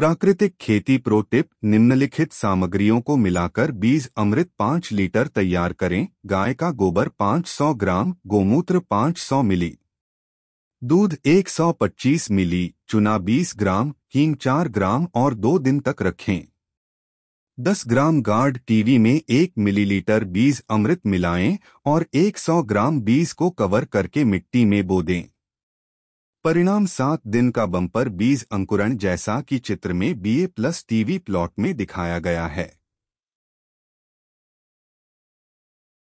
प्राकृतिक खेती pro tip निम्नलिखित सामग्रियों को मिलाकर बीज अमृत पाँच लीटर तैयार करें गाय का गोबर 500 ग्राम गोमूत्र 500 मिली दूध 125 मिली चुना 20 ग्राम हींग 4 ग्राम और दो दिन तक रखें 10 ग्राम गार्ड टीवी में 1 मिलीलीटर बीज अमृत मिलाएं और 100 ग्राम बीज को कवर करके मिट्टी में बो दें परिणाम सात दिन का बम्पर बीज अंकुरण जैसा कि चित्र में बीए प्लस टीवी प्लॉट में दिखाया गया है